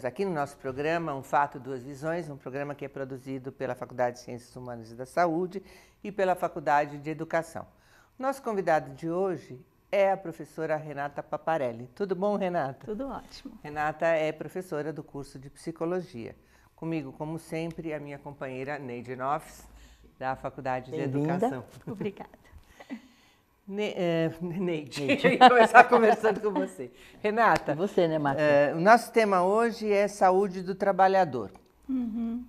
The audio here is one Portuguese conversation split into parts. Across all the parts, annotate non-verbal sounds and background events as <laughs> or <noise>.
temos aqui no nosso programa Um Fato, Duas Visões, um programa que é produzido pela Faculdade de Ciências Humanas e da Saúde e pela Faculdade de Educação. Nosso convidado de hoje é a professora Renata Paparelli. Tudo bom, Renata? Tudo ótimo. Renata é professora do curso de Psicologia. Comigo, como sempre, a minha companheira Neide Noffs, da Faculdade de Educação. Obrigada. Ne uh, <laughs> Neide, começar <laughs> conversando com você. Renata. Você, né, Marta? Uh, é, o nosso tema hoje é saúde do trabalhador. Uhum.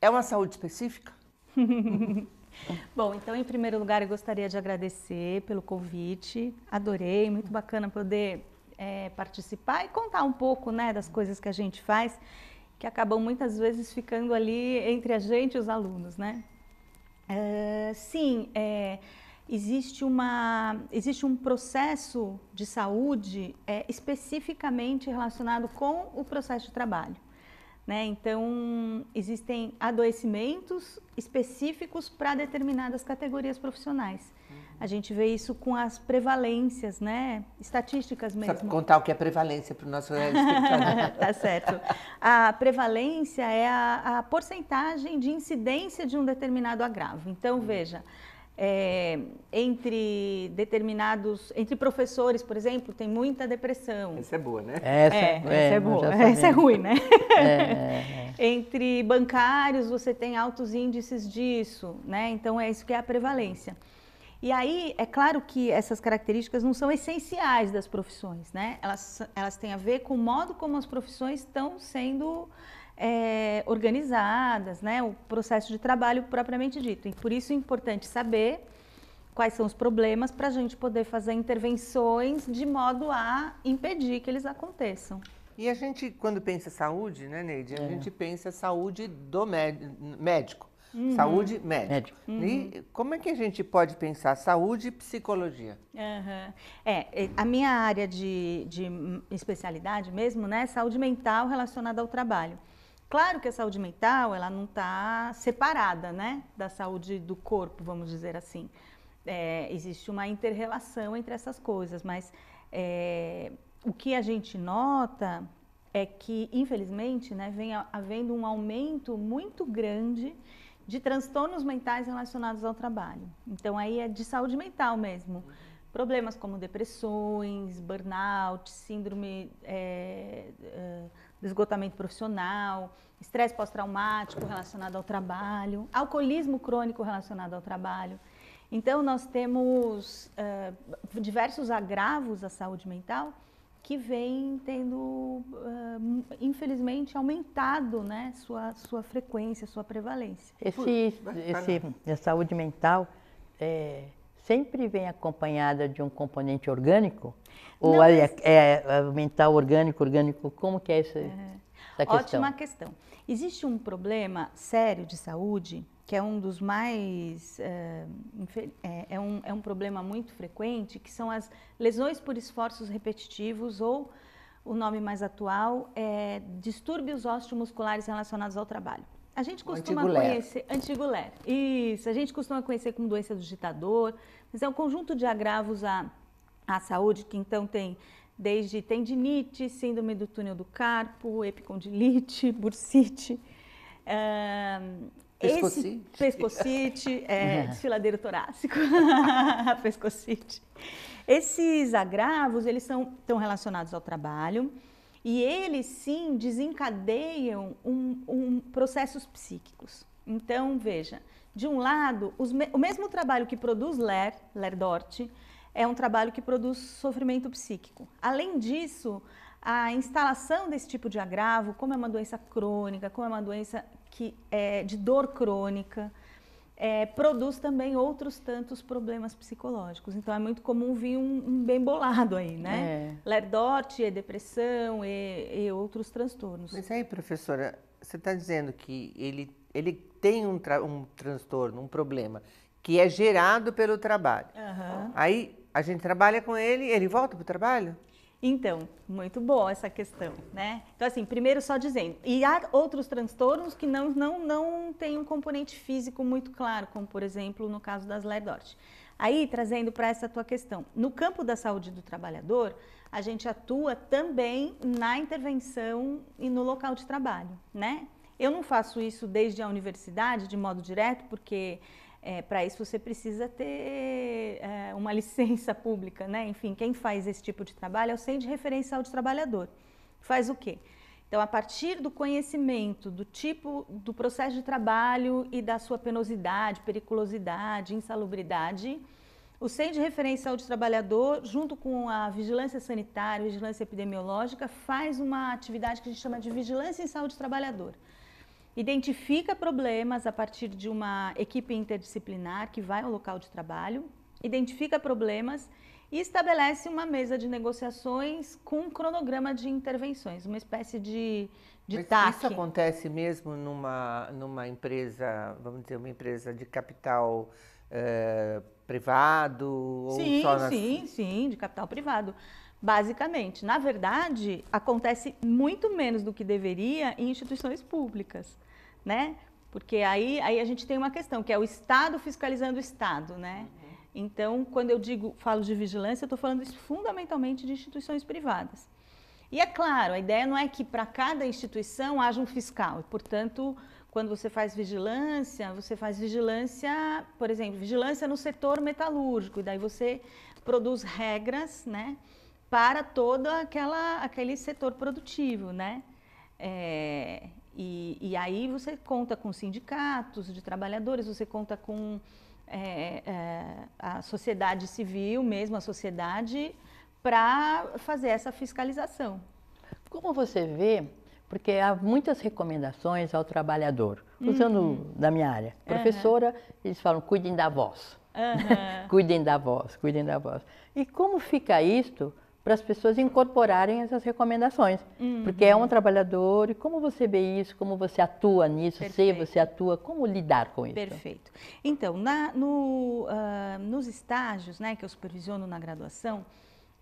É uma saúde específica? <laughs> Bom, então, em primeiro lugar, eu gostaria de agradecer pelo convite. Adorei, muito bacana poder é, participar e contar um pouco né, das coisas que a gente faz, que acabam muitas vezes ficando ali entre a gente e os alunos, né? Uh, sim, é, existe, uma, existe um processo de saúde é, especificamente relacionado com o processo de trabalho. Né? Então, existem adoecimentos específicos para determinadas categorias profissionais. Uhum. A gente vê isso com as prevalências, né? estatísticas mesmo. Sabe contar o que é prevalência para o nosso <laughs> Tá certo. A prevalência é a, a porcentagem de incidência de um determinado agravo. Então, uhum. veja, é, entre determinados, entre professores, por exemplo, tem muita depressão. Essa é boa, né? É, essa é, é, essa é, boa. Essa é ruim, né? É, <laughs> entre bancários você tem altos índices disso, né? Então é isso que é a prevalência. E aí, é claro que essas características não são essenciais das profissões, né? Elas, elas têm a ver com o modo como as profissões estão sendo é, organizadas, né, o processo de trabalho propriamente dito. E por isso é importante saber quais são os problemas para a gente poder fazer intervenções de modo a impedir que eles aconteçam. E a gente, quando pensa saúde, né, Neide? A é. gente pensa saúde do médico. Uhum. Saúde, médico. Uhum. E como é que a gente pode pensar saúde e psicologia? Uhum. É, a minha área de, de especialidade mesmo, né? É saúde mental relacionada ao trabalho. Claro que a saúde mental ela não está separada, né, da saúde do corpo, vamos dizer assim. É, existe uma interrelação entre essas coisas, mas é, o que a gente nota é que, infelizmente, né, vem havendo um aumento muito grande de transtornos mentais relacionados ao trabalho. Então, aí é de saúde mental mesmo. Problemas como depressões, burnout, síndrome. É, é esgotamento profissional, estresse pós-traumático relacionado ao trabalho, alcoolismo crônico relacionado ao trabalho. Então, nós temos uh, diversos agravos à saúde mental que vem tendo, uh, infelizmente, aumentado né, sua, sua frequência, sua prevalência. Esse, esse, a saúde mental, é, sempre vem acompanhada de um componente orgânico? Ou Não, é, mas... é, é mental orgânico, orgânico, como que é, é. essa, essa questão? Ótima questão. Existe um problema sério de saúde, que é um dos mais... Eh, é, é, um, é um problema muito frequente, que são as lesões por esforços repetitivos ou, o nome mais atual, é distúrbios osteomusculares relacionados ao trabalho. A gente costuma antigo conhecer... Antigo LER. Isso, a gente costuma conhecer como doença do ditador, mas é um conjunto de agravos à, à saúde que então tem desde tendinite, síndrome do túnel do carpo, epicondilite, <laughs> bursite, uh, pescocite, pescocite <laughs> é, é, desfiladeiro torácico, <laughs> pescocite. Esses agravos, eles são, estão relacionados ao trabalho e eles sim desencadeiam um, um processos psíquicos. Então, veja, de um lado, me o mesmo trabalho que produz Ler, Ler Dort, é um trabalho que produz sofrimento psíquico. Além disso, a instalação desse tipo de agravo, como é uma doença crônica, como é uma doença que é de dor crônica, é, produz também outros tantos problemas psicológicos. Então é muito comum vir um, um bem bolado aí, né? É. Lerdort, e é depressão e, e, outros transtornos. Mas aí, professora, você está dizendo que ele, ele tem um, tra um transtorno, um problema, que é gerado pelo trabalho. Uhum. Aí a gente trabalha com ele, ele volta para o trabalho? Então, muito boa essa questão, né? Então, assim, primeiro só dizendo, e há outros transtornos que não, não, não têm um componente físico muito claro, como por exemplo no caso das Lerdort. Aí, trazendo para essa tua questão, no campo da saúde do trabalhador, a gente atua também na intervenção e no local de trabalho, né? Eu não faço isso desde a universidade, de modo direto, porque é, para isso você precisa ter é, uma <laughs> licença pública, né? Enfim, quem faz esse tipo de trabalho é o Centro de Referencial de Trabalhador. Faz o quê? Então, a partir do conhecimento do tipo do processo de trabalho e da sua penosidade, periculosidade, insalubridade, o Centro de Referencial de Trabalhador, junto com a Vigilância Sanitária, Vigilância Epidemiológica, faz uma atividade que a gente chama de Vigilância em Saúde Trabalhador identifica problemas a partir de uma equipe interdisciplinar que vai ao local de trabalho, identifica problemas e estabelece uma mesa de negociações com um cronograma de intervenções, uma espécie de, de Mas TAC. Isso acontece mesmo numa, numa empresa, vamos dizer, uma empresa de capital eh, privado? Ou sim, só nas... sim, sim, de capital privado. Basicamente, na verdade, acontece muito menos do que deveria em instituições públicas né? Porque aí, aí a gente tem uma questão, que é o Estado fiscalizando o Estado, né? Uhum. Então, quando eu digo, falo de vigilância, eu estou falando isso fundamentalmente de instituições privadas. E é claro, a ideia não é que para cada instituição haja um fiscal. E, portanto, quando você faz vigilância, você faz vigilância, por exemplo, vigilância no setor metalúrgico, e daí você produz regras, né, para todo aquele setor produtivo, né? É, e, e aí você conta com sindicatos de trabalhadores, você conta com é, é, a sociedade civil, mesmo a sociedade, para fazer essa fiscalização. Como você vê, porque há muitas recomendações ao trabalhador, uhum. usando da minha área, professora, uhum. eles falam cuidem da voz, uhum. <laughs> cuidem da voz, cuidem da voz. E como fica isto para as pessoas incorporarem essas recomendações. Uhum. Porque é um trabalhador, e como você vê isso, como você atua nisso, Perfeito. se você atua, como lidar com isso? Perfeito. Então, na, no, uh, nos estágios né, que eu supervisiono na graduação,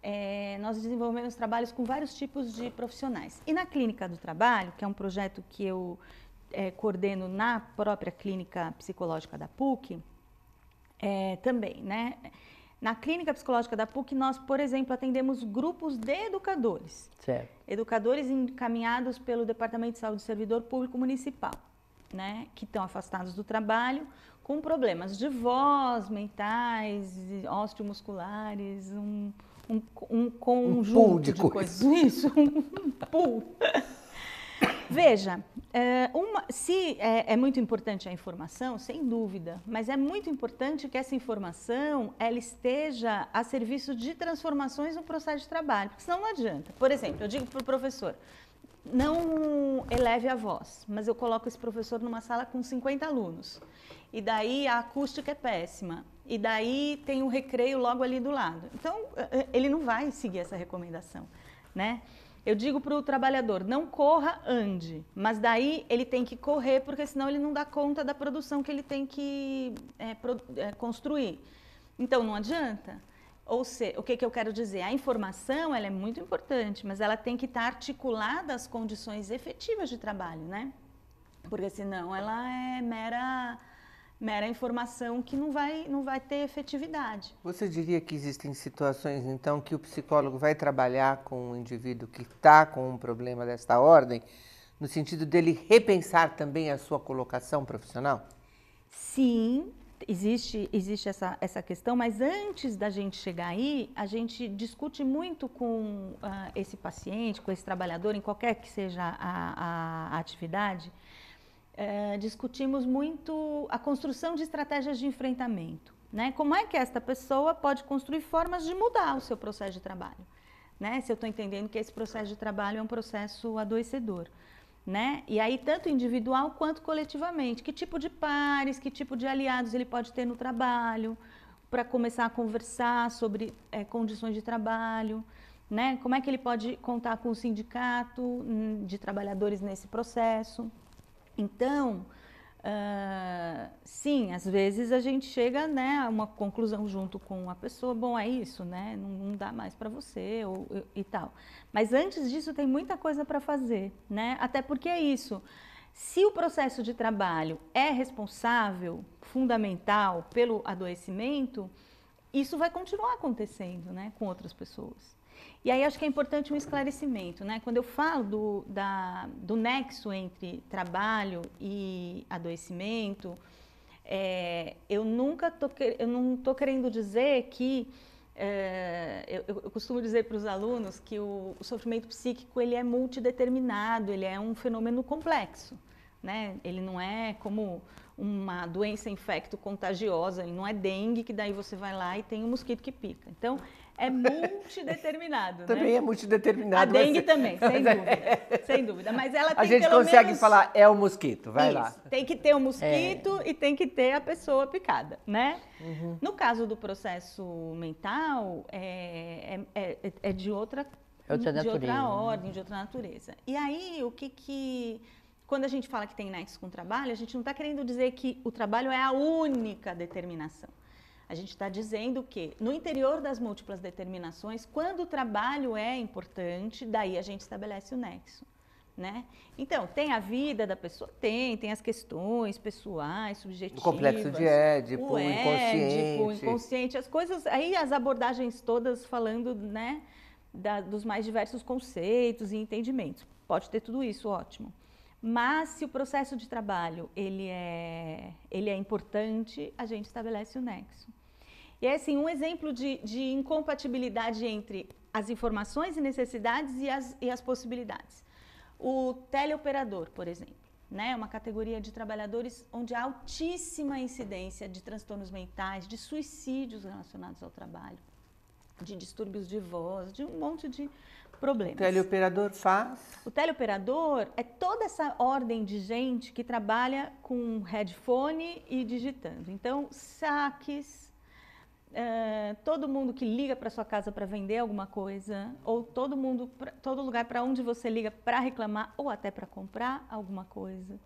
é, nós desenvolvemos trabalhos com vários tipos de profissionais. E na Clínica do Trabalho, que é um projeto que eu é, coordeno na própria Clínica Psicológica da PUC, é, também, né? Na clínica psicológica da PUC, nós, por exemplo, atendemos grupos de educadores. Certo. Educadores encaminhados pelo Departamento de Saúde do Servidor Público Municipal, né? Que estão afastados do trabalho com problemas de voz, mentais, osteomusculares, um, um, um conjunto um de, de coisas. Coisa. Isso, um pool. Veja, eh, uma, se é, é, muito importante a informação, sem dúvida, mas é muito importante que essa informação ela esteja a serviço de transformações no processo de trabalho, porque senão não adianta. Por exemplo, eu digo para o professor, não eleve a voz, mas eu coloco esse professor numa sala com 50 alunos. E daí a acústica é péssima. E daí tem um recreio logo ali do lado. Então, eh, eh, ele não vai seguir essa recomendação, né? Eu digo para o trabalhador, não corra, ande. Mas daí ele tem que correr, porque senão ele não dá conta da produção que ele tem que é, pro, é, construir. Então não adianta. Ou seja, o que, que eu quero dizer? A informação ela é muito importante, mas ela tem que estar articulada às condições efetivas de trabalho, né? Porque senão ela é mera mera informação que não vai, não vai ter efetividade. Você diria que existem situações, então, que o psicólogo vai trabalhar com um indivíduo que está com um problema desta ordem, no sentido dele repensar também a sua colocação profissional? Sim, existe, existe essa, essa questão, mas antes da gente chegar aí, a gente discute muito com uh, esse paciente, com esse trabalhador, em qualquer que seja a, a, a atividade, é, discutimos muito a construção de estratégias de enfrentamento. Né? Como é que esta pessoa pode construir formas de mudar o seu processo de trabalho? Né? Se eu estou entendendo que esse processo de trabalho é um processo adoecedor. Né? E aí, tanto individual quanto coletivamente. Que tipo de pares, que tipo de aliados ele pode ter no trabalho, para começar a conversar sobre é, condições de trabalho, né? Como é que ele pode contar com o sindicato hum, de trabalhadores nesse processo? Então, uh, sim, às vezes a gente chega né, a uma conclusão junto com a pessoa, bom, é isso, né? Não, não dá mais para você ou, e, e tal. Mas antes disso tem muita coisa para fazer, né? Até porque é isso. Se o processo de trabalho é responsável, fundamental, pelo adoecimento, isso vai continuar acontecendo né, com outras pessoas. E aí acho que é importante um esclarecimento, né? Quando eu falo do, da, do nexo entre trabalho e adoecimento, é, eu nunca tô, eu não estou querendo dizer que é, eu, eu, costumo dizer para os alunos que o, o, sofrimento psíquico ele é multideterminado, ele é um fenômeno complexo, né? Ele não é como uma doença infecto contagiosa, ele não é dengue que daí você vai lá e tem um mosquito que pica. Então é multideterminado. Né? também é multideterminado. A dengue mas... É. também, sem <laughs> é. dúvida. sem dúvida. Mas ela tem A gente consegue menos... falar, é o mosquito, vai Isso. lá. Tem que ter o um mosquito é. e tem que ter a pessoa picada, né? Uhum. No caso do processo mental, é, é, é, é de outra. Outra de natureza. outra ordem, de outra natureza. E aí, o que que quando a gente fala que tem nexo com o trabalho, a gente não está querendo dizer que o trabalho é a única determinação. A gente está dizendo que, no interior das múltiplas determinações, quando o trabalho é importante, daí a gente estabelece o nexo. Né? Então, tem a vida da pessoa? Tem, tem as questões pessoais, subjetivas. O complexo de Édipo, o inconsciente. Édipo, inconsciente, as coisas, aí as abordagens todas falando, né, da, dos mais diversos conceitos e entendimentos. Pode ter tudo isso, ótimo. Mas se o processo de trabalho ele é, ele é importante, a gente estabelece o nexo. E é assim, um exemplo de, de incompatibilidade entre as informações e necessidades e as, e as possibilidades. O teleoperador, por exemplo, né, é uma categoria de trabalhadores onde há altíssima incidência de transtornos mentais, de suicídios relacionados ao trabalho, de distúrbios de voz, de um monte de problemas. O teleoperador faz? O teleoperador é toda essa ordem de gente que trabalha com headphone e digitando. Então, saques, eh, todo mundo que liga para sua casa para vender alguma coisa, ou todo mundo, pra, todo lugar para onde você liga para reclamar ou até para comprar alguma coisa,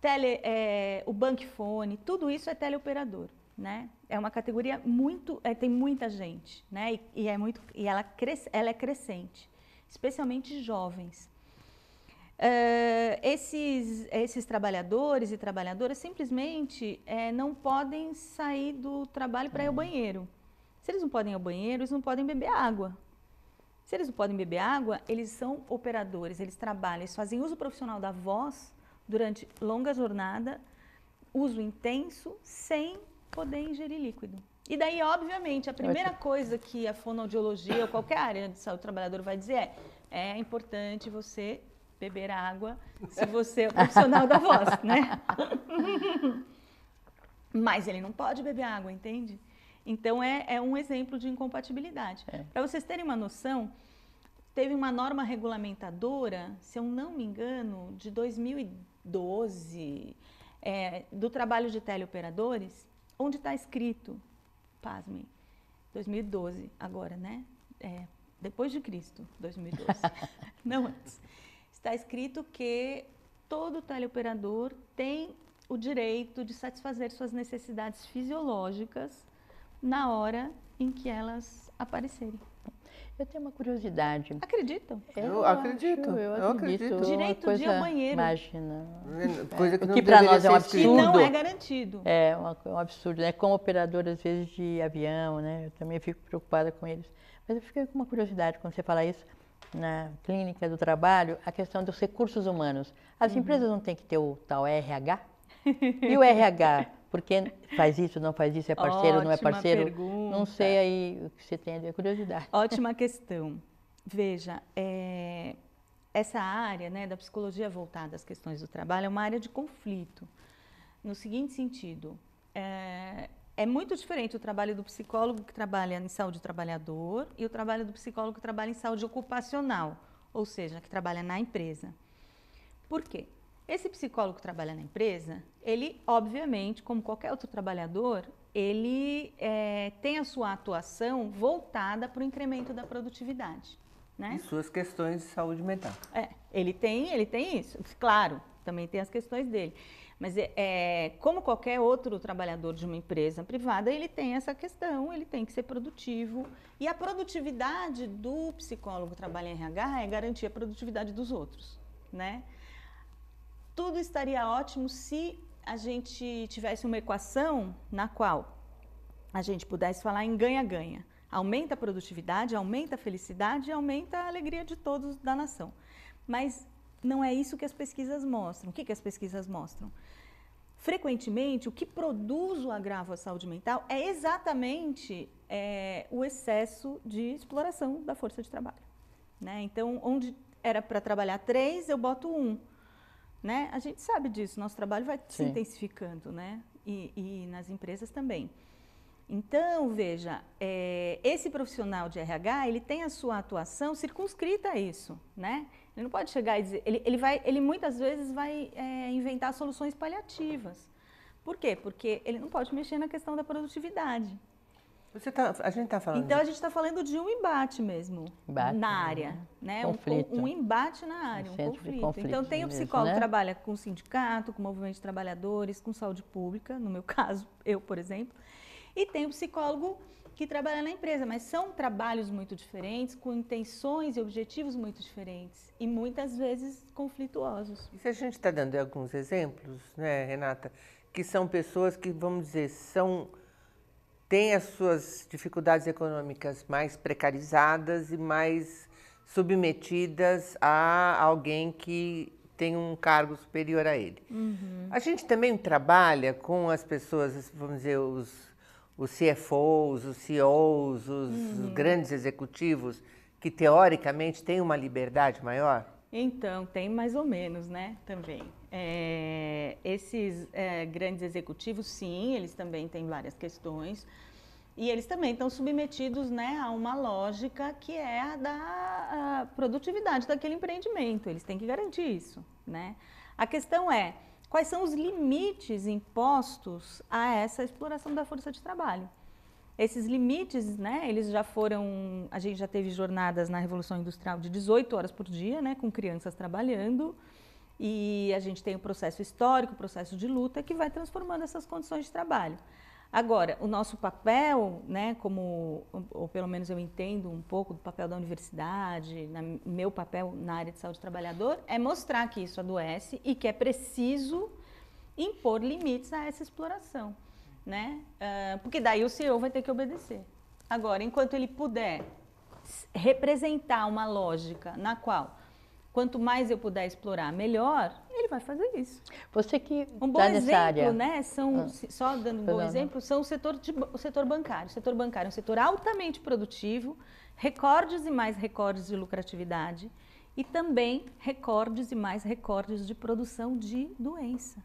tele, é, o bankfone, tudo isso é teleoperador, né? É uma categoria muito, é, tem muita gente, né? E, e é muito, e ela, cres, ela é crescente especialmente jovens. Uh, esses, esses trabalhadores e trabalhadoras simplesmente é, não podem sair do trabalho para ir ao uhum. banheiro. Se eles não podem ir ao banheiro, eles não podem beber água. Se eles não podem beber água, eles são operadores, eles trabalham, eles fazem uso profissional da voz durante longa jornada, uso intenso, sem poder ingerir líquido. E daí, obviamente, a primeira coisa que a fonoaudiologia ou qualquer área de saúde do trabalhador vai dizer é: é importante você beber água se você é profissional da voz, né? <laughs> Mas ele não pode beber água, entende? Então é, é um exemplo de incompatibilidade. É. Para vocês terem uma noção, teve uma norma regulamentadora, se eu não me engano, de 2012, é, do trabalho de teleoperadores, onde está escrito pasmem, 2012, agora, né? É, depois de Cristo, 2012, <laughs> não antes. Está escrito que todo teleoperador tem o direito de satisfazer suas necessidades fisiológicas na hora em que elas aparecerem. Eu tenho uma curiosidade. Acreditam? Eu, eu acredito. eu, acredito. Direito coisa, de ir ao banheiro. Imagina. Coisa que, é, que para nós é um absurdo. Que não é garantido. É, é um, é um absurdo. Né? Como operador às vezes, de avião, né? eu também fico preocupada com eles. Mas eu fiquei com uma curiosidade quando você fala isso na clínica do trabalho, a questão dos recursos humanos. As uhum. empresas não têm que ter o tal RH? E o RH porque faz isso, não faz isso, é parceiro, Ótima não é parceiro? Pergunta. Não sei aí o que você tem a de curiosidade. Ótima questão. Veja, é, essa área né, da psicologia voltada às questões do trabalho é uma área de conflito. No seguinte sentido, é, é muito diferente o trabalho do psicólogo que trabalha em saúde do trabalhador e o trabalho do psicólogo que trabalha em saúde ocupacional, ou seja, que trabalha na empresa. Por quê? Esse psicólogo que trabalha na empresa, ele, obviamente, como qualquer outro trabalhador, ele é, tem a sua atuação voltada para o incremento da produtividade. Né? E suas questões de saúde mental. É, ele tem, ele tem isso, claro, também tem as questões dele. Mas é, é, como qualquer outro trabalhador de uma empresa privada, ele tem essa questão, ele tem que ser produtivo. E a produtividade do psicólogo que trabalha em RH é garantir a produtividade dos outros, né? tudo estaria ótimo se a gente tivesse uma equação na qual a gente pudesse falar em ganha-ganha. Aumenta a produtividade, aumenta a felicidade, aumenta a alegria de todos da nação. Mas não é isso que as pesquisas mostram. O que, que as pesquisas mostram? Frequentemente, o que produz o agravo à saúde mental é exatamente é, o excesso de exploração da força de trabalho. Né? Então, onde era para trabalhar três, eu boto um né? A gente sabe disso, nosso trabalho vai Sim. se intensificando, né? E, e, nas empresas também. Então, veja, é, esse profissional de RH, ele tem a sua atuação circunscrita a isso, né? Ele não pode chegar e dizer, ele, ele, vai, ele muitas vezes vai é, inventar soluções paliativas. Por quê? Porque ele não pode mexer na questão da produtividade, você tá, a gente está falando. Então a gente está falando de um embate mesmo embate, na né? área, né? Conflito. Um, um embate na área, um, conflito. conflito. Então tem o psicólogo mesmo, né? que trabalha com o sindicato, com o movimento de trabalhadores, com saúde pública, no meu <laughs> caso, eu, por exemplo, e tem o psicólogo que trabalha na empresa, mas são trabalhos muito diferentes, com intenções e objetivos muito diferentes e muitas vezes conflituosos. E se a gente está dando alguns exemplos, né, Renata, que são pessoas que, vamos dizer, são tem as suas dificuldades econômicas mais precarizadas e mais submetidas a alguém que tem um cargo superior a ele. Uhum. A gente também trabalha com as pessoas, vamos dizer, os, os CFOs, os CEOs, os uhum. grandes executivos, que teoricamente têm uma liberdade maior. Então, tem mais ou menos, né, também. É, esses é, grandes executivos, sim, eles também têm várias questões. E eles também estão submetidos né, a uma lógica que é a da a produtividade daquele empreendimento. Eles têm que garantir isso. Né? A questão é quais são os limites impostos a essa exploração da força de trabalho. Esses limites, né, eles já foram, a gente já teve jornadas na Revolução Industrial de 18 horas por dia, né, com crianças trabalhando, e a gente tem o processo histórico, o processo de luta que vai transformando essas condições de trabalho. Agora, o nosso papel, né, como ou pelo menos eu entendo um pouco do papel da universidade, na, meu papel na área de saúde trabalhadora trabalhador, é mostrar que isso adoece é e que é preciso impor limites a essa exploração né? Uh, porque daí o CEO vai ter que obedecer. Agora, enquanto ele puder representar uma lógica na qual quanto mais eu puder explorar, melhor, ele vai fazer isso. Você que um tá bom tá exemplo, área. né? São ah, só dando um bom exemplo, não. são o setor de, o setor bancário. O setor bancário é um setor altamente produtivo, recordes e mais recordes de lucratividade e também recordes e mais recordes de produção de doença.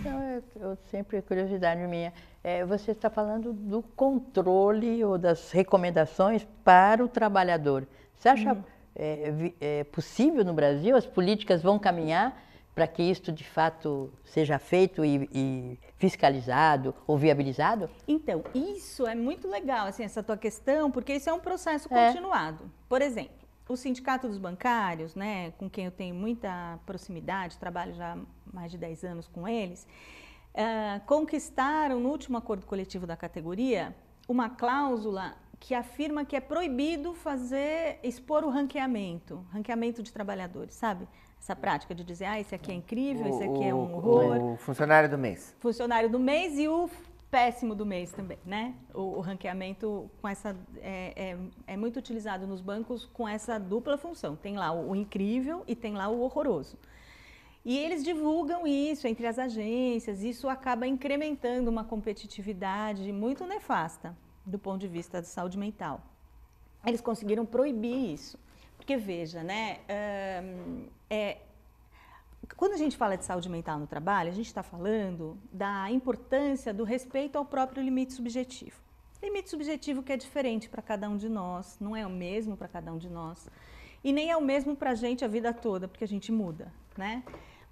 Então, é, eu sempre, curiosidade minha, é, você está falando do controle ou das recomendações para o trabalhador. Você acha hum. é, é, possível no Brasil? As políticas vão caminhar para que isto de fato seja feito e, e, fiscalizado ou viabilizado? Então, isso é muito legal, assim, essa tua questão, porque isso é um processo é. continuado. Por exemplo, o Sindicato dos Bancários, né, com quem eu tenho muita proximidade, trabalho já há mais de 10 anos com eles, uh, conquistaram no último acordo coletivo da categoria uma cláusula que afirma que é proibido fazer, expor o ranqueamento, ranqueamento de trabalhadores, sabe? Essa prática de dizer, ah, esse aqui é incrível, o, esse aqui é um horror. O funcionário do mês. Funcionário do mês e o péssimo do mês também, né? O, o ranqueamento com essa é, é, é, muito utilizado nos bancos com essa dupla função. Tem lá o, o incrível e tem lá o horroroso. E eles divulgam isso entre as agências, isso acaba incrementando uma competitividade muito nefasta do ponto de vista de saúde mental. Eles conseguiram proibir isso. Porque veja, né? é, quando a gente fala de saúde mental no trabalho, a gente está falando da importância do respeito ao próprio limite subjetivo. Limite subjetivo que é diferente para cada um de nós, não é o mesmo para cada um de nós. E nem é o mesmo para a gente a vida toda, porque a gente muda, né?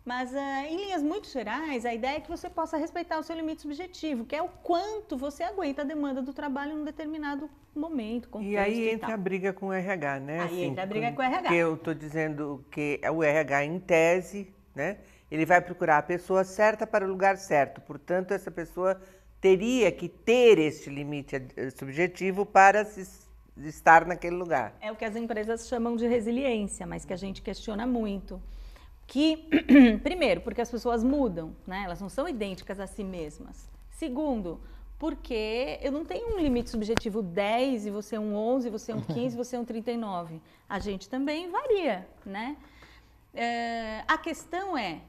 Mas, uh, em linhas muito gerais, a ideia é que você possa respeitar o seu limite subjetivo, que é o quanto você aguenta a demanda do trabalho num determinado momento. E aí entra a briga com o RH, né? Aí assim, entra a briga com, com o RH. Porque eu estou dizendo que é o RH, em tese, né? Ele vai procurar a pessoa certa para o lugar certo. Portanto, essa pessoa teria que ter este limite eh, subjetivo para se estar naquele lugar. É o que as empresas chamam de resiliência, mas que a gente questiona muito. Que, <clears throat> primeiro, porque as pessoas mudam, né? elas não são idênticas a si mesmas. Segundo, porque eu não tenho um limite subjetivo 10 e você é um 11, você é um 15, você é um 39. A gente também varia, né? É, a questão é,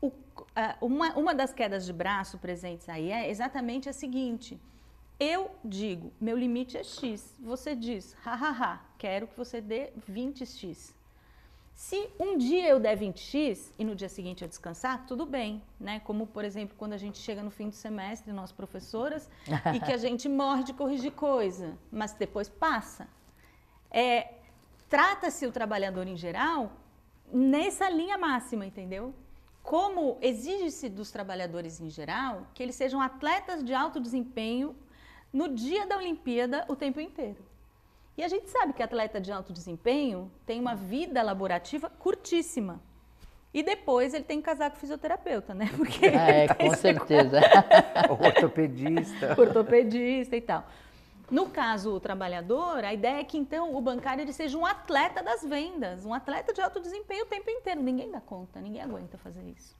o, uma, uma das quedas de braço presentes aí é exatamente a seguinte. Eu digo, meu limite é X. Você diz, hahaha, quero que você dê 20X. Se um dia eu der 20x e no dia seguinte eu descansar, tudo bem, né? Como, por exemplo, quando a gente chega no fim do semestre, nós professoras, e que a gente morre de corrigir coisa, mas depois passa. É, Trata-se o trabalhador em geral nessa linha máxima, entendeu? Como exige-se dos trabalhadores em geral que eles sejam atletas de alto desempenho no dia da Olimpíada o tempo inteiro. E a gente sabe que atleta de alto desempenho tem uma vida laborativa curtíssima. E depois ele tem que casar com o fisioterapeuta, né? <laughs> Porque é, tá com certeza. <laughs> Ortopedista. Ortopedista e tal. No caso, o trabalhador, a ideia é que então o bancário ele seja um atleta das vendas, um atleta de alto desempenho o tempo inteiro. Ninguém dá conta, ninguém aguenta fazer isso.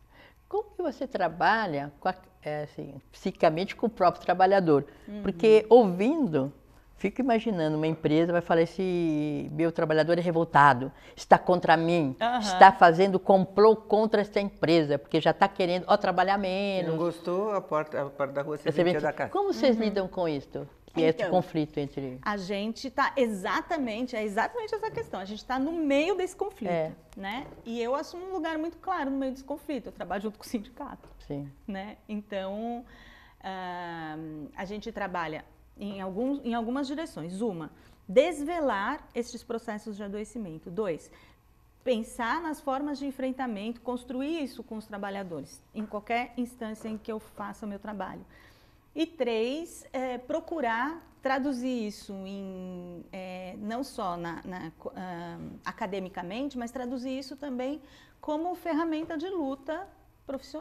Como que você trabalha com a, é, assim, psicamente com o próprio trabalhador? Uhum. Porque ouvindo, fico imaginando uma empresa vai falar: esse meu trabalhador é revoltado, está contra mim, uhum. está fazendo complô contra essa empresa, porque já está querendo ó, trabalhar menos. Não gostou, a porta, a porta da rua você, você vem da casa. Como vocês uhum. lidam com isso? E então, é esse conflito entre. A gente está exatamente, é exatamente essa questão. A gente está no meio desse conflito, é. né? E eu assumo um lugar muito claro no meio desse conflito. Eu trabalho junto com o sindicato. Sim. Né? Então, uh, a gente trabalha em, alguns, em algumas direções. Uma, desvelar esses processos de adoecimento. Dois, pensar nas formas de enfrentamento, construir isso com os trabalhadores, em qualquer instância em que eu faça o meu trabalho. E três, é, procurar traduzir isso em, é, não só na, na uh, academicamente, mas traduzir isso também como ferramenta de luta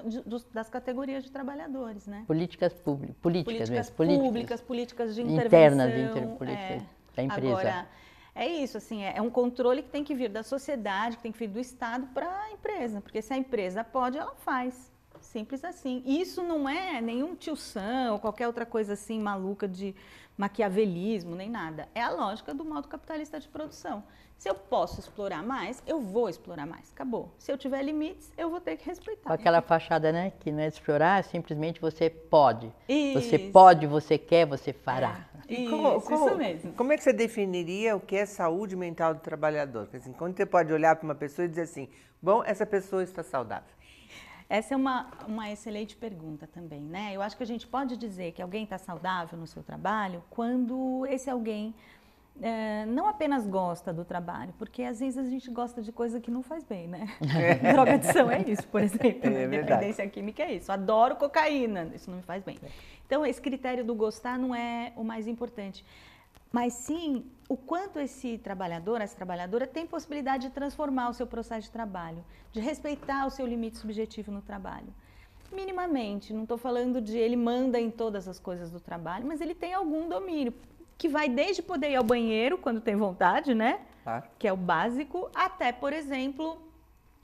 de, das categorias de trabalhadores, né? Políticas, públicas, políticas, mesmo políticas, públicas políticas de intervenção. Internas, é, da empresa. Agora, é isso, assim, é, é, um controle que tem que vir da sociedade, que tem que vir do Estado para a empresa, porque se a empresa pode, ela faz. Simples assim. Isso não é nenhum tio Sam ou qualquer outra coisa assim maluca de maquiavelismo, nem nada. É a lógica do modo capitalista de produção. Se eu posso explorar mais, eu vou explorar mais. Acabou. Se eu tiver limites, eu vou ter que respeitar. Com aquela fachada, né? Que não é explorar, simplesmente você pode. Isso. Você pode, você quer, você fará. É. Isso, como, como, isso mesmo. Como é que você definiria o que é saúde mental do trabalhador? Assim, quando você pode olhar para uma pessoa e dizer assim, bom, essa pessoa está saudável. Essa é uma, uma excelente pergunta também, né? Eu acho que a gente pode dizer que alguém está saudável no seu trabalho quando esse alguém é, não apenas gosta do trabalho, porque às vezes a gente gosta de coisa que não faz bem, né? É. <laughs> Droga adição é isso, por exemplo. É né? dependência química é isso. Adoro cocaína, isso não me faz bem. É. Então, esse critério do gostar não é o mais importante mas sim o quanto esse trabalhador, essa trabalhadora tem possibilidade de transformar o seu processo de trabalho, de respeitar o seu limite subjetivo no trabalho. Minimamente, não estou falando de ele manda em todas as coisas do trabalho, mas ele tem algum domínio, que vai desde poder ir ao banheiro quando tem vontade, né? Que é o básico, até, por exemplo,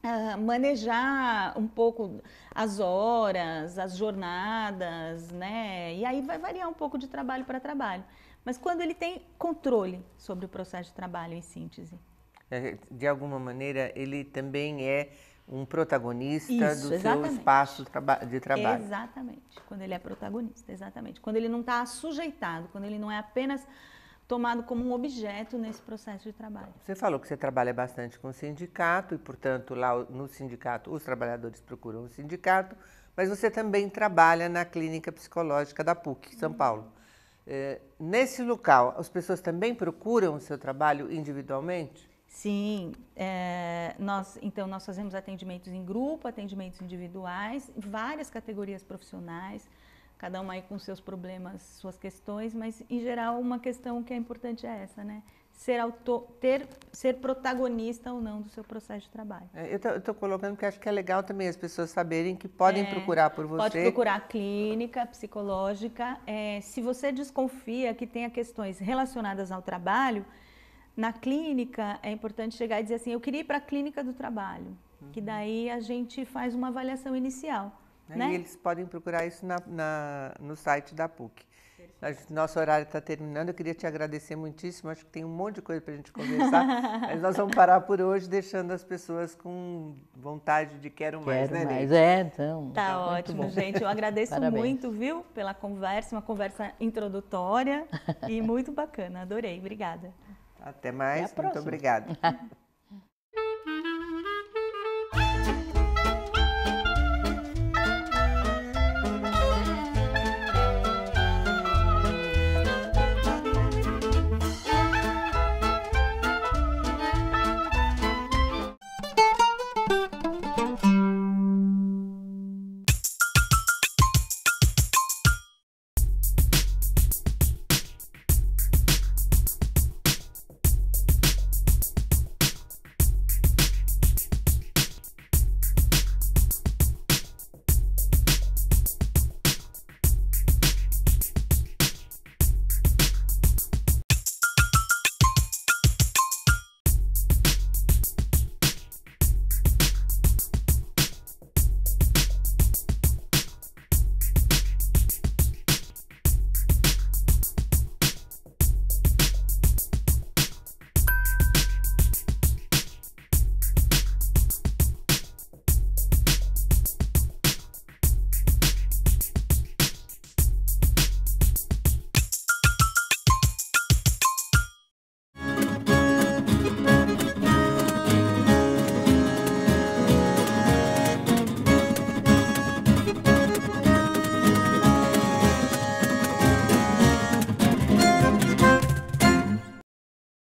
Uh, manejar um pouco as horas, as jornadas, né? E aí vai variar um pouco de trabalho para trabalho mas quando ele tem controle sobre o processo de trabalho em síntese. É, de alguma maneira, ele também é um protagonista Isso, do exatamente. seu espaço de trabalho. Exatamente, quando ele é protagonista, exatamente. Quando ele não está sujeitado, quando ele não é apenas tomado como um objeto nesse processo de trabalho. Você falou que você trabalha bastante com o sindicato e, portanto, lá no sindicato os trabalhadores procuram o sindicato, mas você também trabalha na clínica psicológica da PUC, São uhum. Paulo. É, nesse local, as pessoas também procuram o seu trabalho individualmente? Sim, é, nós então nós fazemos atendimentos em grupo, atendimentos individuais, várias categorias profissionais, cada uma aí com seus problemas, suas questões, mas em geral uma questão que é importante é essa, né? ser, auto, ter, ser protagonista ou não do seu processo de trabalho. É, eu estou colocando porque acho que é legal também as pessoas saberem que podem é, procurar por você. Pode procurar a clínica psicológica. É, se você desconfia que tenha questões relacionadas ao trabalho, na clínica é importante chegar e dizer assim, eu queria ir para a clínica do trabalho, uhum. que daí a gente faz uma avaliação inicial. É, né? E eles podem procurar isso na, na, no site da PUC. Nosso horário está terminando. Eu queria te agradecer muitíssimo. Acho que tem um monte de coisa para a gente conversar. <laughs> mas nós vamos parar por hoje, deixando as pessoas com vontade de quero, quero mais, né, mais. É, então. Tá, tá ótimo, gente. Eu agradeço muito, viu, pela conversa, uma conversa introdutória e muito bacana. Adorei. Obrigada. Até mais. Até muito obrigada. <laughs>